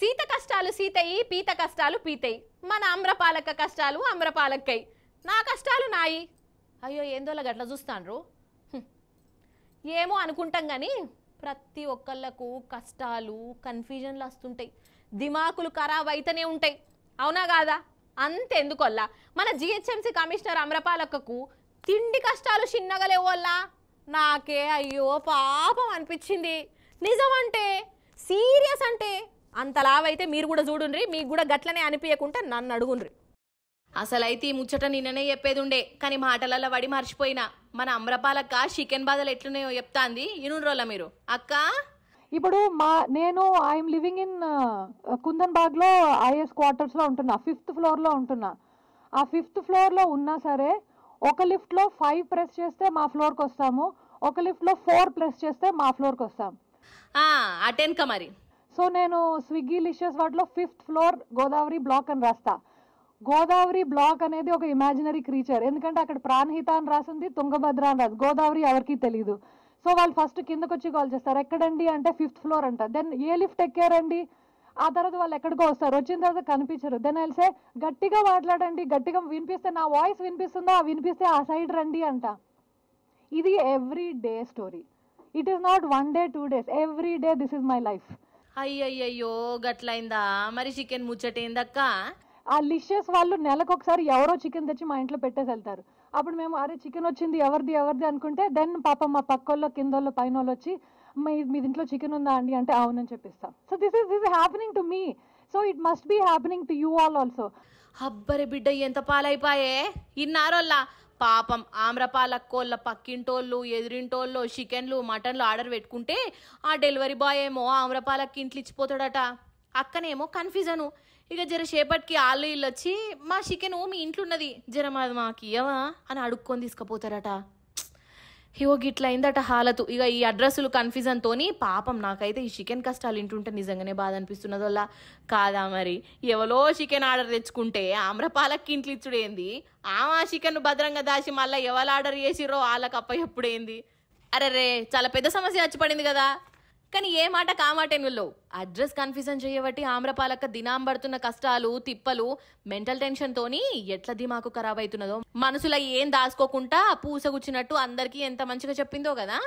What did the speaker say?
సీత కష్టాలు సీతయి పీత కష్టాలు పీతయి మన అమ్రపాలక కష్టాలు అమ్రపాలక్కయి నా కష్టాలు నాయి అయ్యో ఏందోలా గట్ల చూస్తాండ్రు ఏమో అనుకుంటాం కానీ ప్రతి ఒక్కళ్ళకు కష్టాలు కన్ఫ్యూజన్లు వస్తుంటాయి దిమాకులు ఖరాబ్ అయితేనే ఉంటాయి అవునా కాదా అంతెందుకొల్లా మన జిహెచ్ఎంసీ కమిషనర్ అమ్రపాలకకు తిండి కష్టాలు చిన్నగా లేవల్లా నాకే అయ్యో పాపం అనిపించింది నిజమంటే సీరియస్ అంటే అంత లావైతే మీరు కూడా చూడుండ్రి మీకు కూడా గట్లనే అనిపించకుండా నన్ను అడుగుండ్రి అసలైతే ఈ ముచ్చట నిన్ననే చెప్పేది ఉండే కానీ మాటలలో వడి మర్చిపోయినా మన అమ్రపాలక్క చికెన్ బాధలు ఎట్లున్నాయో చెప్తాంది అంది ఇనుండ్రోలా మీరు అక్క ఇప్పుడు మా నేను I am living in Kundan Bagh లో ఐఎస్ క్వార్టర్స్ లో ఉంటున్నా ఫిఫ్త్ ఫ్లోర్ లో ఉంటున్నా ఆ ఫిఫ్త్ ఫ్లోర్ లో ఉన్నా సరే ఒక లిఫ్ట్ లో ఫైవ్ ప్రెస్ చేస్తే మా ఫ్లోర్ కి వస్తాము ఒక లిఫ్ట్ లో ఫోర్ ప్రెస్ చేస్తే మా ఫ్లోర్ కి వస్తాం అటెన్క మరి సో నేను స్విగ్గీ లిషస్ వాటిలో ఫిఫ్త్ ఫ్లోర్ గోదావరి బ్లాక్ అని రాస్తా గోదావరి బ్లాక్ అనేది ఒక ఇమాజినరీ క్రీచర్ ఎందుకంటే అక్కడ ప్రాణహిత అని రాసింది తుంగభద్ర అని రాదు గోదావరి ఎవరికి తెలియదు సో వాళ్ళు ఫస్ట్ కిందకు వచ్చి కాల్ చేస్తారు ఎక్కడండి అంటే ఫిఫ్త్ ఫ్లోర్ అంట దెన్ ఏ లిఫ్ట్ ఎక్కారండి ఆ తర్వాత వాళ్ళు ఎక్కడికో వస్తారు వచ్చిన తర్వాత కనిపించరు దెన్ వెళ్సే గట్టిగా మాట్లాడండి గట్టిగా వినిపిస్తే నా వాయిస్ వినిపిస్తుందో ఆ వినిపిస్తే ఆ సైడ్ రండి అంట ఇది every day story it is not one day two days every day this is my life అయ్యయ్యో గట్లయిందా మరి చికెన్ ముచ్చటేందక్క ఆ లిషియస్ వాళ్ళు నెలకు ఒకసారి ఎవరో చికెన్ తెచ్చి మా ఇంట్లో పెట్టేసి వెళ్తారు అప్పుడు మేము అరే చికెన్ వచ్చింది ఎవరిది ఎవరిది అనుకుంటే దెన్ పాపం మా పక్కోళ్ళు కిందోళ్ళు పైన వాళ్ళు వచ్చి మీ ఇంట్లో చికెన్ ఉందా అండి అంటే అవునని చెప్పిస్తాం so this is this happening to me so it must be happening to you all also అబ్బరే బిడ్డ ఎంత పాలైపాయే ఇన్నారోల్లా పాపం ఆమ్రపాల కోళ్ళ పక్కింటోళ్ళు ఎదిరింటోళ్ళు చికెన్లు మటన్లు ఆర్డర్ పెట్టుకుంటే ఆ డెలివరీ బాయ్ ఏమో ఆమ్రపాలక్ ఇంట్లో ఇచ్చిపోతాడట అక్కనేమో కన్ఫ్యూజను ఇక జర సేపటికి వాళ్ళు వీళ్ళు వచ్చి మా చికెన్ మీ ఇంట్లో ఉన్నది జర మాది మాకు ఇవ్వవా అని అడుక్కొని తీసుకుపోతారట ఇగో గిట్లా అయిందట హాలతు ఇక ఈ అడ్రస్లు కన్ఫ్యూజన్తో పాపం నాకైతే ఈ చికెన్ కష్టాలు వింటుంటే నిజంగానే బాధ అనిపిస్తున్నది వల్ల కాదా మరి ఎవలో చికెన్ ఆర్డర్ తెచ్చుకుంటే ఆమ్రపాలక్ ఇంట్లో ఇచ్చుడేంది ఆమా చికెన్ భద్రంగా దాచి మళ్ళీ ఎవరు ఆర్డర్ చేసిరో వాళ్ళకి అప్ప ఎప్పుడేంది అరే రే చాలా పెద్ద సమస్య వచ్చి పడింది కదా కానీ ఏ మాట కామాటే నువ్వు అడ్రస్ కన్ఫ్యూజన్ చేయబట్టి ఆమ్రపాలక దినాం పడుతున్న కష్టాలు తిప్పలు మెంటల్ టెన్షన్ తోని ఎట్లది దిమాకు ఖరాబ్ అవుతున్నదో మనసులో ఏం దాచుకోకుండా పూసగుచ్చినట్టు అందరికీ ఎంత మంచిగా చెప్పిందో కదా